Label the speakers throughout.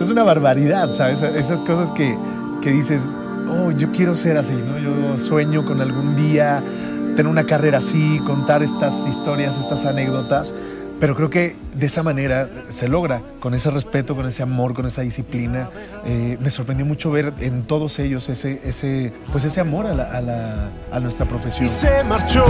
Speaker 1: Es una barbaridad, ¿sabes? Esas cosas que, dices, oh, yo quiero ser así, ¿no? Yo sueño con algún día tener una carrera así, contar estas historias, estas anécdotas. Pero creo que de esa manera se logra, con ese respeto, con ese amor, con esa disciplina. Eh, me sorprendió mucho ver en todos ellos ese, pues ese amor a, a nuestra profesión. Y se marchó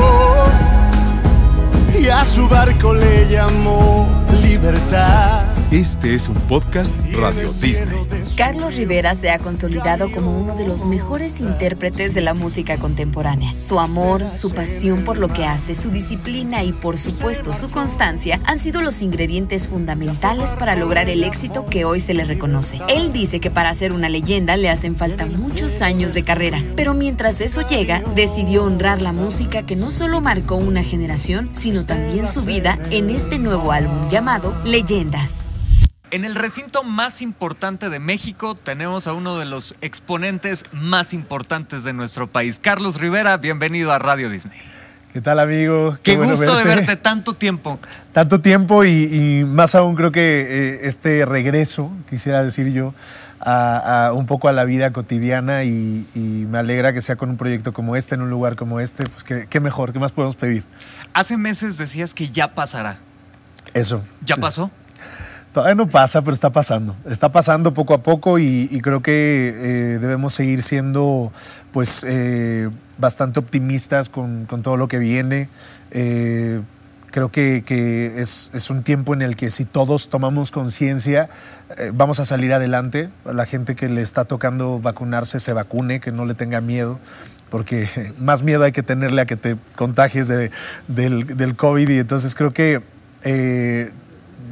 Speaker 1: y a su barco le llamó libertad. Este es un podcast Radio Disney.
Speaker 2: Carlos Rivera se ha consolidado como uno de los mejores intérpretes de la música contemporánea. Su amor, su pasión por lo que hace, su disciplina y por supuesto su constancia han sido los ingredientes fundamentales para lograr el éxito que hoy se le reconoce. Él dice que para ser una leyenda le hacen falta muchos años de carrera, pero mientras eso llega, decidió honrar la música que no solo marcó una generación, sino también su vida en este nuevo álbum llamado Leyendas. En el recinto más importante de México tenemos a uno de los exponentes más importantes de nuestro país. Carlos Rivera, bienvenido a Radio Disney.
Speaker 1: ¿Qué tal, amigo? Qué, gusto de verte
Speaker 2: tanto tiempo.
Speaker 1: Tanto tiempo y, más aún creo que eh, este regreso, quisiera decir yo, a, un poco a la vida cotidiana y, me alegra que sea con un proyecto como este, en un lugar como este, pues qué, qué mejor, qué más podemos
Speaker 2: pedir. Hace meses decías que ya pasará. Eso. ¿Ya pasó?
Speaker 1: no pasa, pero está pasando. Está pasando poco a poco y, creo que eh, debemos seguir siendo pues eh, bastante optimistas con, todo lo que viene. Eh, creo que, es, un tiempo en el que si todos tomamos conciencia, vamos a salir adelante. La gente que le está tocando vacunarse se vacune, que no le tenga miedo porque más miedo hay que tenerle a que te contagies del, COVID y entonces creo que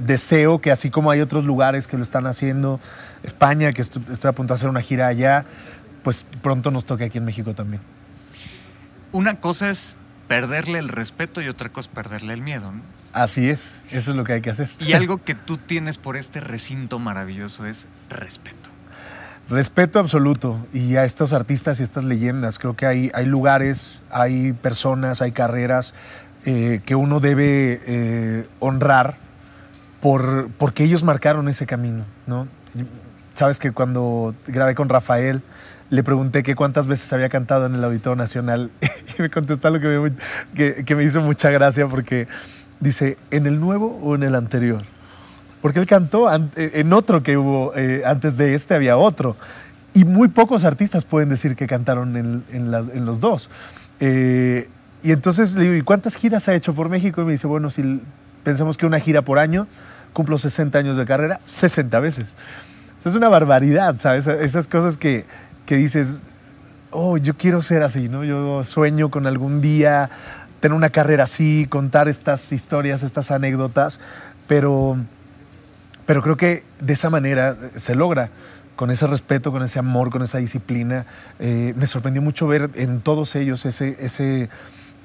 Speaker 1: deseo que así como hay otros lugares que lo están haciendo, España, que estoy, a punto de hacer una gira allá, pues pronto nos toque aquí en México también.
Speaker 2: Una cosa es perderle el respeto y otra cosa es perderle el miedo. ¿no?
Speaker 1: Así es, eso es lo que hay que hacer. Y algo
Speaker 2: que tú tienes por este recinto maravilloso es respeto.
Speaker 1: Respeto absoluto y a estos artistas y estas leyendas. Creo que hay, hay lugares, hay personas, hay carreras eh, que uno debe eh, honrar por, porque ellos marcaron ese camino, ¿no? Sabes que cuando grabé con Rafael, le pregunté que cuántas veces había cantado en el Auditorio Nacional y me contestó lo que me, que, me hizo mucha gracia porque dice, ¿en el nuevo o en el anterior? Porque él cantó eh, en otro que hubo, eh, antes de este había otro. Y muy pocos artistas pueden decir que cantaron en, los dos. Eh, y entonces le digo, ¿y cuántas giras ha hecho por México? Y me dice, bueno, si pensamos que una gira por año, cumplo 60 años de carrera 60 veces. es una barbaridad, ¿sabes? Esas cosas que, que dices, oh, yo quiero ser así, ¿no? Yo sueño con algún día tener una carrera así, contar estas historias, estas anécdotas, pero, pero creo que de esa manera se logra, con ese respeto, con ese amor, con esa disciplina. Eh, me sorprendió mucho ver en todos ellos ese, ese,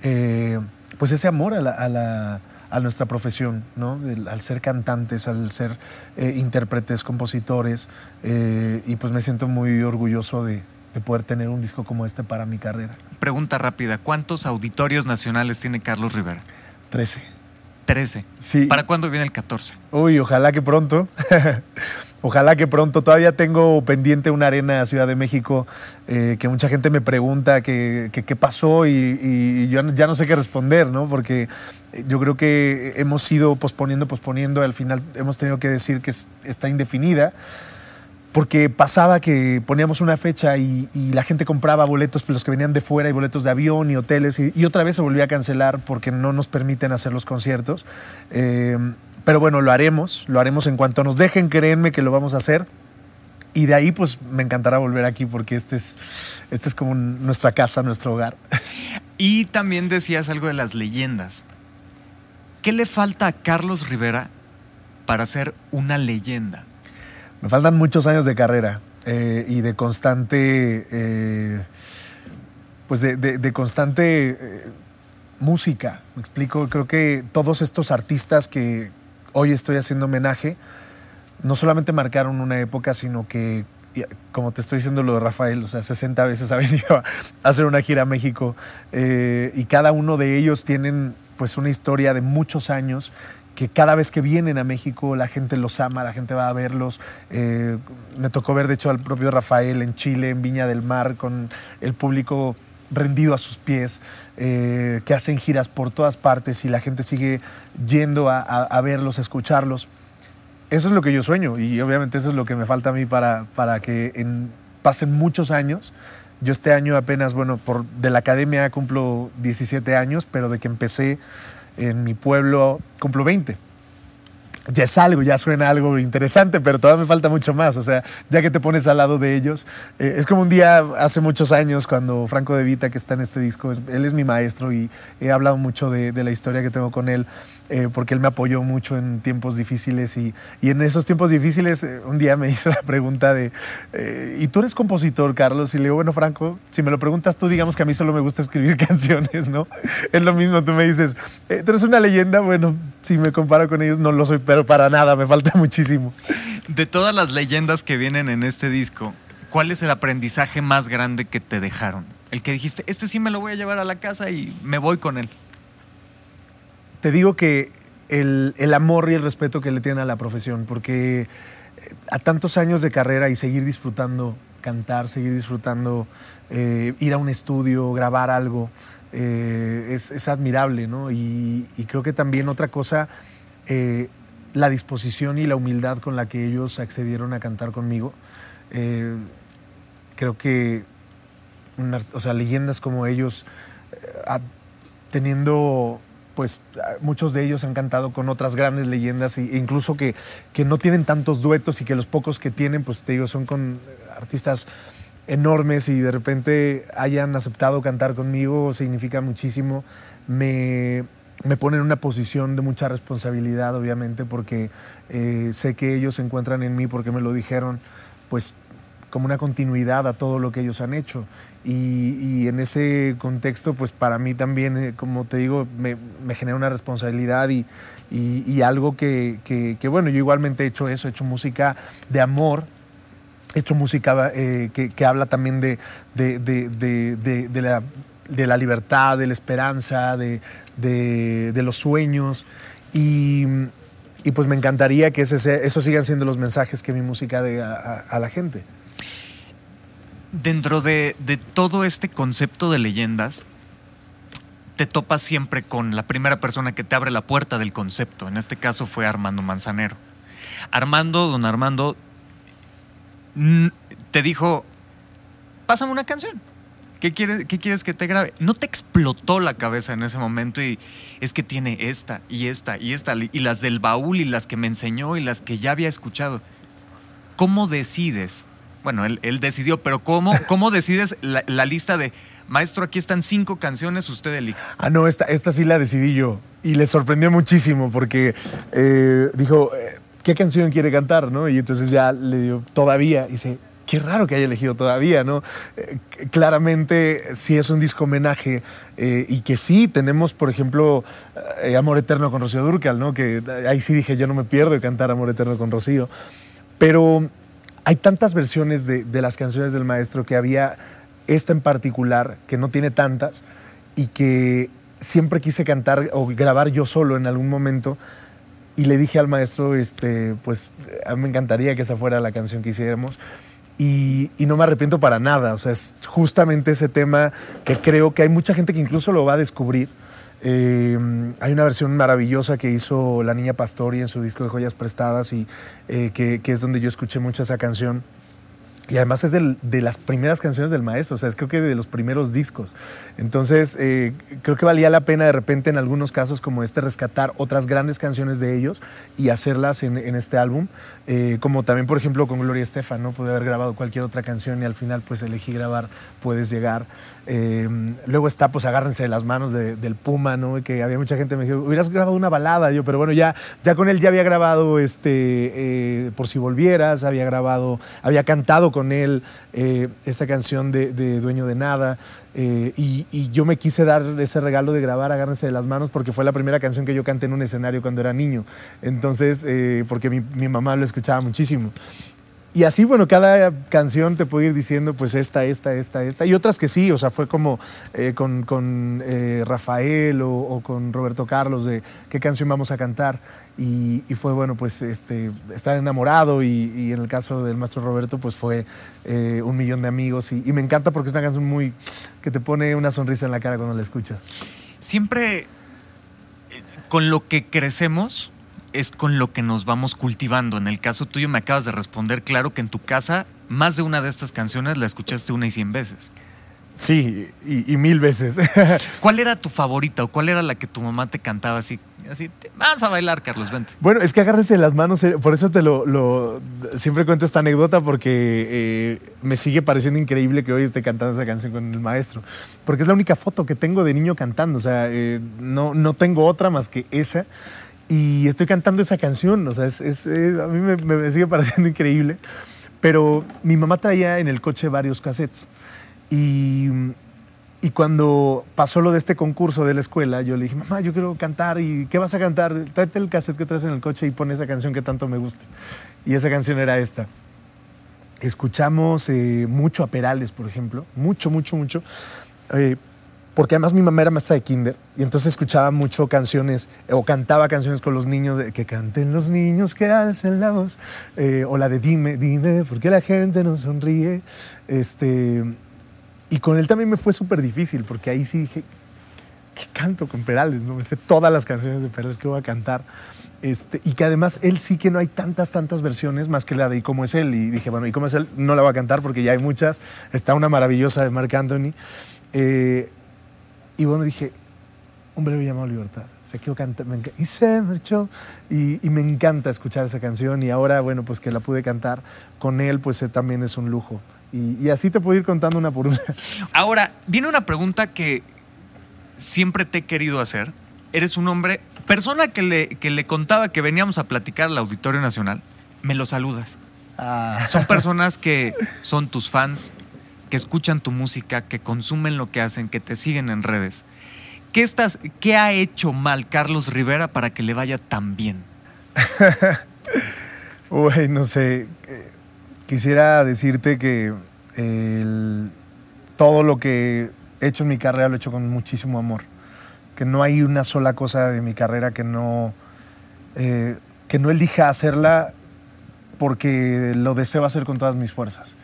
Speaker 1: eh, pues ese amor a la a nuestra profesión, ¿no? al ser cantantes, al ser eh, intérpretes, compositores, eh, y pues me siento muy orgulloso de, de poder tener un disco como este para mi carrera.
Speaker 2: Pregunta rápida, ¿cuántos auditorios nacionales tiene Carlos Rivera? Trece. ¿Para cuándo viene el 14?
Speaker 1: Uy, ojalá que pronto. ojalá que pronto. Todavía tengo pendiente una arena Ciudad de México eh, que mucha gente me pregunta qué pasó y, yo ya no sé qué responder, ¿no? Porque eh, yo creo que hemos ido posponiendo, posponiendo. Al final hemos tenido que decir que está indefinida porque pasaba que poníamos una fecha y, la gente compraba boletos, pues, los que venían de fuera y boletos de avión y hoteles, y, otra vez se volvió a cancelar porque no nos permiten hacer los conciertos. Em, pero bueno, lo haremos, lo haremos en cuanto nos dejen, créenme que lo vamos a hacer. Y de ahí, pues me encantará volver aquí porque este es, este es como nuestra casa, nuestro hogar.
Speaker 2: Y también decías algo de las leyendas. ¿Qué le falta a Carlos Rivera para ser una leyenda? Me faltan muchos años de carrera eh, y de constante,
Speaker 1: eh, pues de, constante eh, música. Me explico, creo que todos estos artistas que hoy estoy haciendo homenaje, no solamente marcaron una época, sino que, como te estoy diciendo lo de Rafael, o sea, 60 veces ha venido a hacer una gira a México y cada uno de ellos tienen pues una historia de muchos años que cada vez que vienen a México la gente los ama, la gente va a verlos. Eh, me tocó ver, de hecho, al propio Rafael en Chile, en Viña del Mar, con el público rendido a sus pies, eh, que hacen giras por todas partes y la gente sigue yendo a, verlos, a escucharlos. Eso es lo que yo sueño y obviamente eso es lo que me falta a mí para, para que en, pasen muchos años. Yo este año apenas, bueno, por, de la academia cumplo 17 años, pero de que empecé en mi pueblo cumplo 20 ya es algo, ya suena algo interesante, pero todavía me falta mucho más. O sea, ya que te pones al lado de ellos, eh, es como un día hace muchos años cuando Franco De Vita, que está en este disco, él es mi maestro y he hablado mucho de, la historia que tengo con él. Eh, porque él me apoyó mucho en tiempos difíciles y, y en esos tiempos difíciles eh, un día me hizo la pregunta de, eh, ¿y tú eres compositor, Carlos? Y le digo, bueno, Franco, si me lo preguntas tú, digamos que a mí solo me gusta escribir canciones, ¿no? Es lo mismo, tú me dices, ¿tú eres una leyenda? Bueno, si me comparo con ellos, no lo soy, pero para nada, me falta muchísimo.
Speaker 2: De todas las leyendas que vienen en este disco, ¿cuál es el aprendizaje más grande que te dejaron? El que dijiste, este sí me lo voy a llevar a la casa y me voy con él
Speaker 1: te digo que el, amor y el respeto que le tienen a la profesión, porque eh, a tantos años de carrera y seguir disfrutando cantar, seguir disfrutando eh, ir a un estudio, grabar algo, eh, es, admirable, ¿no? Y, creo que también otra cosa, la disposición y la humildad con la que ellos accedieron a cantar conmigo. creo que, o sea, leyendas como ellos, teniendo pues muchos de ellos han cantado con otras grandes leyendas e incluso que, no tienen tantos duetos y que los pocos que tienen, pues te digo, son con eh, artistas enormes y de repente hayan aceptado cantar conmigo significa muchísimo. Me, me pone en una posición de mucha responsabilidad, obviamente, porque eh, sé que ellos se encuentran en mí porque me lo dijeron, pues como una continuidad a todo lo que ellos han hecho. Y, en ese contexto, pues para mí también, eh, como te digo, me, genera una responsabilidad y, algo que, bueno, yo igualmente he hecho eso, he hecho música de amor, he hecho música eh, que, habla también de, la libertad, de la esperanza, de, los sueños. Y, pues me encantaría que ese, esos sigan siendo los mensajes que mi música dé a la gente
Speaker 2: dentro de, todo este concepto de leyendas, te topas siempre con la primera persona que te abre la puerta del concepto. En este caso fue Armando Manzanero. Armando, don Armando, te dijo, pásame una canción. quieres, ¿Qué quieres que te grabe? No te explotó la cabeza en ese momento y es que tiene esta y esta y esta y las del baúl y las que me enseñó y las que ya había escuchado. ¿Cómo decides bueno, él, decidió, pero ¿cómo, cómo decides la, lista de, maestro, aquí están cinco canciones, usted elige?
Speaker 1: Ah, no, esta, esta sí la decidí yo y le sorprendió muchísimo porque eh, dijo, eh, ¿qué canción quiere cantar? ¿no? Y entonces ya le dio todavía y dice, qué raro que haya elegido todavía, ¿no? Eh, claramente sí es un disco homenaje y que sí tenemos, por ejemplo, Amor Eterno con Rocío Durcal, ¿no? Que ahí sí dije, yo no me pierdo de cantar Amor Eterno con Rocío. Pero hay tantas versiones de, las canciones del maestro que había esta en particular, que no tiene tantas, y que siempre quise cantar o grabar yo solo en algún momento. Y le dije al maestro, este, pues a me encantaría que esa fuera la canción que hiciéramos. y, no me arrepiento para nada. O sea, es justamente ese tema que creo que hay mucha gente que incluso lo va a descubrir Em, hay una versión maravillosa que hizo la niña Pastori en su disco de Joyas Prestadas y eh, que, que, es donde yo escuché mucho esa canción. Y además es de las primeras canciones del maestro, o sea, es creo que de los primeros discos. Entonces, eh, creo que valía la pena de repente en algunos casos como este rescatar otras grandes canciones de ellos y hacerlas en, en este álbum, eh, como también, por ejemplo, con Gloria Estefan, ¿no? Pude haber grabado cualquier otra canción y al final pues elegí grabar Puedes Llegar. Em, luego está, pues agárrense de las manos del Puma, ¿no? Que había mucha gente que me dijo, hubieras grabado una balada, yo, pero bueno, ya, ya con él ya había grabado este, eh, Por si volvieras, había grabado, había cantado con con él, eh, esa canción de, Dueño de Nada. Eh, y, yo me quise dar ese regalo de grabar Agárrense de las manos porque fue la primera canción que yo canté en un escenario cuando era niño. Entonces, eh, porque mi, mamá lo escuchaba muchísimo. Y así, bueno, cada canción te puede ir diciendo, pues esta, esta, esta, esta. Y otras que sí, o sea, fue como eh, con, eh, Rafael o, con Roberto Carlos de qué canción vamos a cantar. Y, fue, bueno, pues este, estar enamorado. Y, en el caso del maestro Roberto, pues fue eh, un millón de amigos. y me encanta porque es una canción muy. que te pone una sonrisa en la cara cuando la escuchas.
Speaker 2: Siempre con lo que crecemos es con lo que nos vamos cultivando. En el caso tuyo me acabas de responder, claro que en tu casa más de una de estas canciones la escuchaste una y cien veces. Sí, y, mil veces. ¿Cuál era tu favorita o cuál era la que tu mamá te cantaba así? Así, vas a bailar, Carlos, vente.
Speaker 1: Bueno, es que agárrese las manos, eh, por eso te lo, siempre cuento esta anécdota porque eh, me sigue pareciendo increíble que hoy esté cantando esa canción con el maestro, porque es la única foto que tengo de niño cantando, o sea, eh, no, no tengo otra más que esa y estoy cantando esa canción, o sea, eh, a mí me, sigue pareciendo increíble, pero mi mamá traía en el coche varios cassettes y, y, cuando pasó lo de este concurso de la escuela, yo le dije, mamá, yo quiero cantar y ¿qué vas a cantar? Tráete el cassette que traes en el coche y pon esa canción que tanto me gusta. Y esa canción era esta. Escuchamos eh, mucho a Perales, por ejemplo, mucho, mucho, mucho. Eh, porque además mi mamá era maestra de kinder y entonces escuchaba mucho canciones eh, o cantaba canciones con los niños, de, que canten los niños, que alcen la voz, eh, o la de dime, dime, por qué la gente no sonríe. Este, y con él también me fue súper difícil, porque ahí sí dije, ¿qué canto con Perales? No me sé todas las canciones de Perales que voy a cantar. Este, y que además él sí que no hay tantas, tantas versiones más que la de ¿Y cómo es él? Y dije, bueno, ¿Y cómo es él? No la voy a cantar porque ya hay muchas. Está una maravillosa de Marc Anthony. Eh, y bueno, dije, un breve llamado a libertad. O sea, y se marchó, y, y, me encanta escuchar esa canción, y ahora, bueno, pues que la pude cantar con él, pues eh, también es un lujo. Y, así te puedo ir contando una por
Speaker 2: una. Ahora, viene una pregunta que siempre te he querido hacer. Eres un hombre, persona que le, le contaba que veníamos a platicar al Auditorio Nacional, me lo saludas. Ah. Son personas que son tus fans, que escuchan tu música, que consumen lo que hacen, que te siguen en redes. ¿Qué, estás, qué ha hecho mal Carlos Rivera para que le vaya tan bien?
Speaker 1: Uy, no sé. Eh, quisiera decirte que todo lo que he hecho en mi carrera lo he hecho con muchísimo amor. Que no hay una sola cosa de mi carrera que no, eh, que no elija hacerla porque lo deseo hacer con todas mis fuerzas.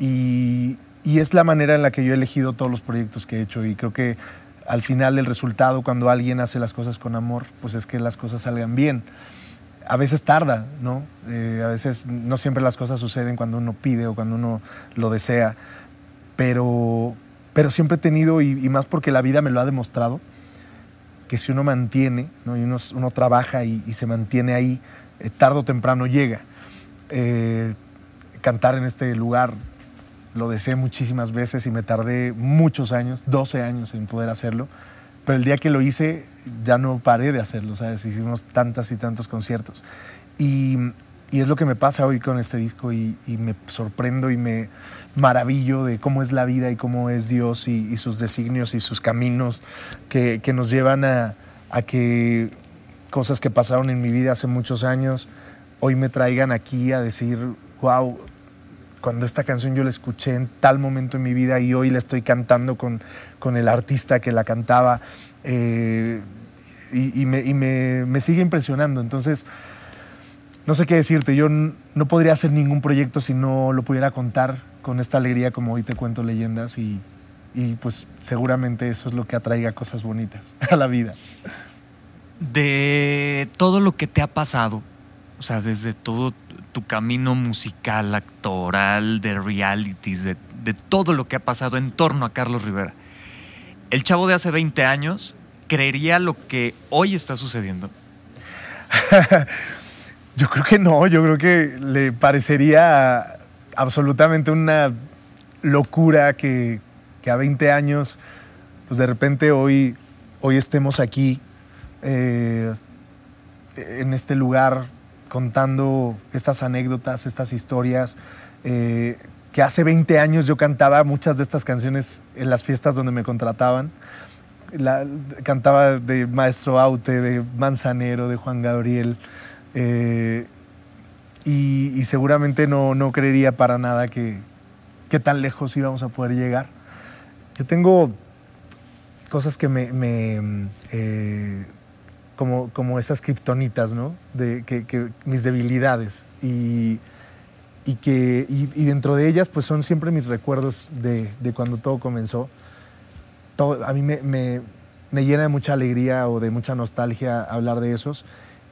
Speaker 1: Y, y es la manera en la que yo he elegido todos los proyectos que he hecho y creo que al final el resultado cuando alguien hace las cosas con amor, pues es que las cosas salgan bien. A veces tarda, ¿no? Eh, a veces no siempre las cosas suceden cuando uno pide o cuando uno lo desea, pero, pero siempre he tenido, y, más porque la vida me lo ha demostrado, que si uno mantiene, ¿no? y uno, trabaja y, se mantiene ahí, eh, tarde o temprano llega. Eh, cantar en este lugar, lo deseé muchísimas veces y me tardé muchos años, 12 años en poder hacerlo, pero el día que lo hice ya no paré de hacerlo, ¿sabes? Hicimos tantas y tantos conciertos. Y, y es lo que me pasa hoy con este disco y, me sorprendo y me maravillo de cómo es la vida y cómo es Dios y, sus designios y sus caminos que, que nos llevan a, a que cosas que pasaron en mi vida hace muchos años hoy me traigan aquí a decir, wow, cuando esta canción yo la escuché en tal momento en mi vida y hoy la estoy cantando con, con el artista que la cantaba eh, y, me, sigue impresionando. Entonces, no sé qué decirte, yo no podría hacer ningún proyecto si no lo pudiera contar con esta alegría como hoy te cuento leyendas y, y pues seguramente eso es lo que atraiga cosas bonitas a la vida.
Speaker 2: De todo lo que te ha pasado, o sea, desde todo tu camino musical, actoral, de realities, de, todo lo que ha pasado en torno a Carlos Rivera. El chavo de hace 20 años creería lo que hoy está sucediendo.
Speaker 1: yo creo que no, yo creo que le parecería absolutamente una locura que, a 20 años, pues de repente hoy, hoy estemos aquí, eh, en este lugar contando estas anécdotas, estas historias, eh, que hace 20 años yo cantaba muchas de estas canciones en las fiestas donde me contrataban. cantaba de Maestro Aute, de Manzanero, de Juan Gabriel. Eh, y, seguramente no, creería para nada que, tan lejos íbamos a poder llegar. Yo tengo cosas que me, eh, como, como esas kriptonitas, ¿no? De, que, mis debilidades. Y, y que, y, dentro de ellas, pues son siempre mis recuerdos de, de cuando todo comenzó. Todo, a mí me, me, me, llena de mucha alegría o de mucha nostalgia hablar de esos.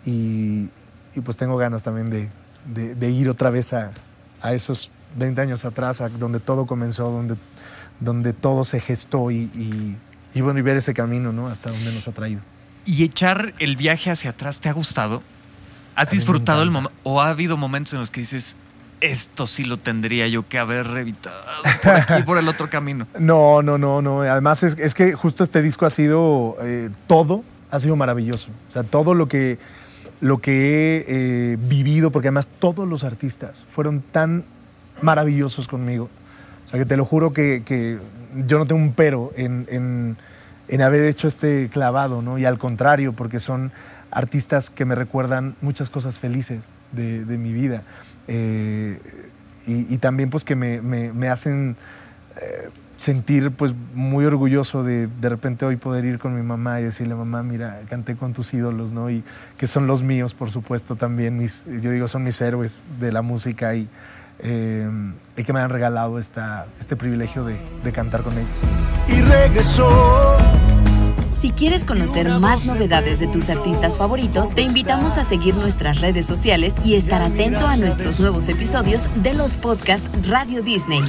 Speaker 1: Y, y pues tengo ganas también de, de, ir otra vez a, esos 20 años atrás, a donde todo comenzó, donde, donde todo se gestó y, y, bueno, y ver ese camino, ¿no? Hasta donde nos ha traído. ¿Y
Speaker 2: echar el viaje hacia atrás te ha gustado? ¿Has disfrutado el momento? ¿O ha habido momentos en los que dices, esto sí lo tendría yo que haber revitado por aquí por el otro camino?
Speaker 1: No, no, no, no. Además, es, es que justo este disco ha sido eh, todo, ha sido maravilloso. O sea, todo lo que, lo que he eh, vivido, porque además todos los artistas fueron tan maravillosos conmigo. O sea, que te lo juro que, yo no tengo un pero en en haber hecho este clavado, ¿no? Y al contrario, porque son artistas que me recuerdan muchas cosas felices de, mi vida. Eh, y, también pues que me, hacen eh, sentir pues muy orgulloso de de repente hoy poder ir con mi mamá y decirle, mamá, mira, canté con tus ídolos, ¿no? Y que son los míos, por supuesto, también. Mis, yo digo, son mis héroes de la música y, eh, y que me han regalado esta, este privilegio de, de cantar con ellos.
Speaker 2: Y regresó si quieres conocer más novedades de tus artistas favoritos, te invitamos a seguir nuestras redes sociales y estar atento a nuestros nuevos episodios de los podcasts Radio Disney.